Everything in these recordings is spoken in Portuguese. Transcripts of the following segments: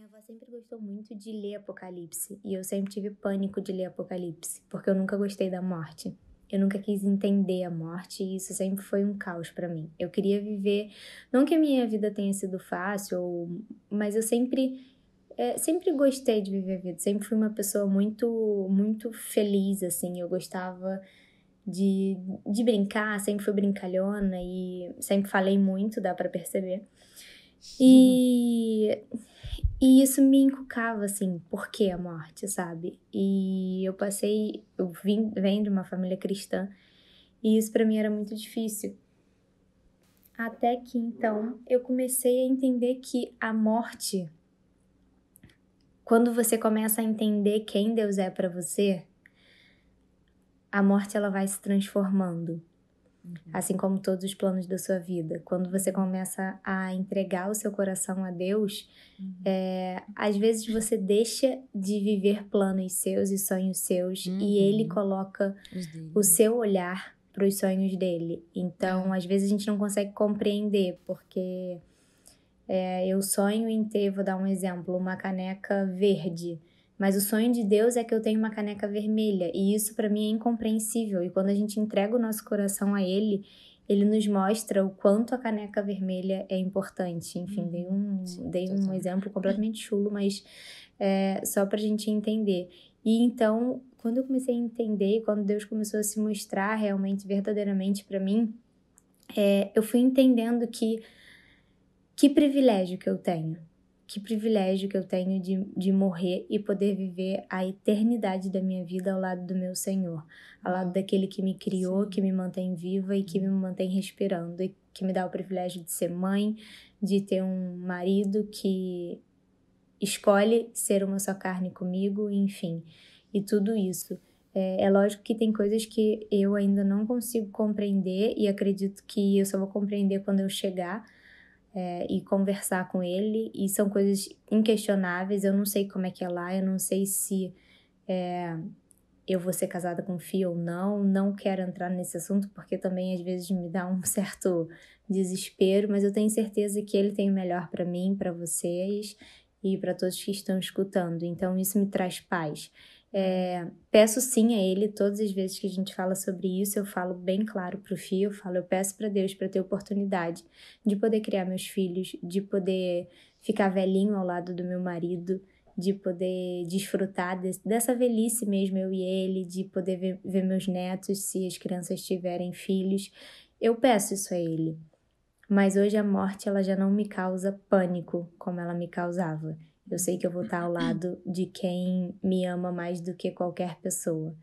minha avó sempre gostou muito de ler Apocalipse e eu sempre tive pânico de ler Apocalipse, porque eu nunca gostei da morte. Eu nunca quis entender a morte e isso sempre foi um caos para mim. Eu queria viver, não que a minha vida tenha sido fácil, ou, mas eu sempre é, sempre gostei de viver a vida, sempre fui uma pessoa muito muito feliz assim. Eu gostava de, de brincar, sempre fui brincalhona e sempre falei muito, dá para perceber. E uhum. E isso me encucava, assim, por que a morte, sabe? E eu passei, eu vim, venho de uma família cristã, e isso para mim era muito difícil. Até que então eu comecei a entender que a morte, quando você começa a entender quem Deus é para você, a morte ela vai se transformando. Uhum. Assim como todos os planos da sua vida. Quando você começa a entregar o seu coração a Deus, uhum. é, às vezes você deixa de viver planos seus e sonhos seus uhum. e Ele coloca o seu olhar para os sonhos dele. Então, é. às vezes a gente não consegue compreender, porque é, eu sonho em ter, vou dar um exemplo, uma caneca verde. Mas o sonho de Deus é que eu tenha uma caneca vermelha, e isso para mim é incompreensível. E quando a gente entrega o nosso coração a Ele, Ele nos mostra o quanto a caneca vermelha é importante. Enfim, dei uhum. um, Sim, dei um exemplo completamente chulo, mas é, só para a gente entender. E então, quando eu comecei a entender, quando Deus começou a se mostrar realmente, verdadeiramente para mim, é, eu fui entendendo que que privilégio que eu tenho que privilégio que eu tenho de, de morrer e poder viver a eternidade da minha vida ao lado do meu Senhor, ao lado daquele que me criou, Sim. que me mantém viva e que uhum. me mantém respirando, e que me dá o privilégio de ser mãe, de ter um marido que escolhe ser uma só carne comigo, enfim, e tudo isso. É, é lógico que tem coisas que eu ainda não consigo compreender e acredito que eu só vou compreender quando eu chegar é, e conversar com ele. E são coisas inquestionáveis. Eu não sei como é que é lá, eu não sei se é, eu vou ser casada com o ou não. Não quero entrar nesse assunto porque também às vezes me dá um certo desespero, mas eu tenho certeza que ele tem o melhor para mim, para vocês e para todos que estão escutando. Então isso me traz paz. É, peço sim a Ele, todas as vezes que a gente fala sobre isso, eu falo bem claro para o Fio, eu falo, eu peço para Deus para ter oportunidade de poder criar meus filhos, de poder ficar velhinho ao lado do meu marido, de poder desfrutar dessa velhice mesmo, eu e ele, de poder ver, ver meus netos, se as crianças tiverem filhos. Eu peço isso a Ele. Mas hoje a morte ela já não me causa pânico como ela me causava. Eu sei que eu vou estar ao lado de quem me ama mais do que qualquer pessoa.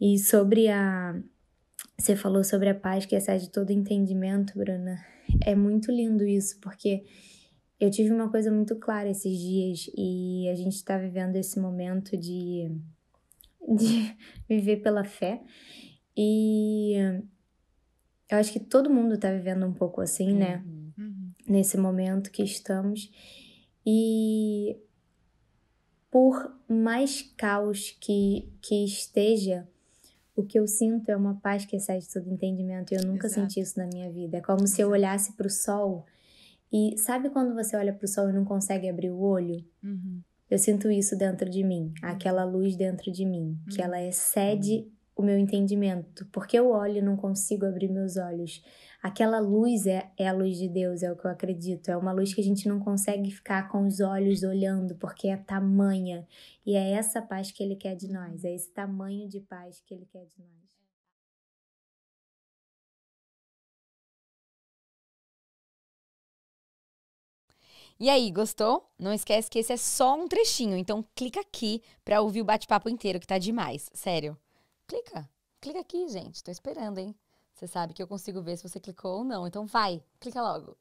E sobre a. Você falou sobre a paz que excede todo entendimento, Bruna. É muito lindo isso, porque eu tive uma coisa muito clara esses dias e a gente está vivendo esse momento de, de viver pela fé. E eu acho que todo mundo está vivendo um pouco assim, né? Uhum. Nesse momento que estamos. E por mais caos que, que esteja, o que eu sinto é uma paz que excede todo entendimento. Eu nunca Exato. senti isso na minha vida. É como Exato. se eu olhasse para o sol e sabe quando você olha para o sol e não consegue abrir o olho? Uhum. Eu sinto isso dentro de mim, uhum. aquela luz dentro de mim, uhum. que ela excede o meu entendimento, porque eu olho e não consigo abrir meus olhos. Aquela luz é, é a luz de Deus, é o que eu acredito. É uma luz que a gente não consegue ficar com os olhos olhando, porque é tamanha. E é essa paz que Ele quer de nós, é esse tamanho de paz que Ele quer de nós. E aí, gostou? Não esquece que esse é só um trechinho, então clica aqui para ouvir o bate-papo inteiro que tá demais, sério clica. Clica aqui, gente. Tô esperando, hein? Você sabe que eu consigo ver se você clicou ou não. Então vai, clica logo.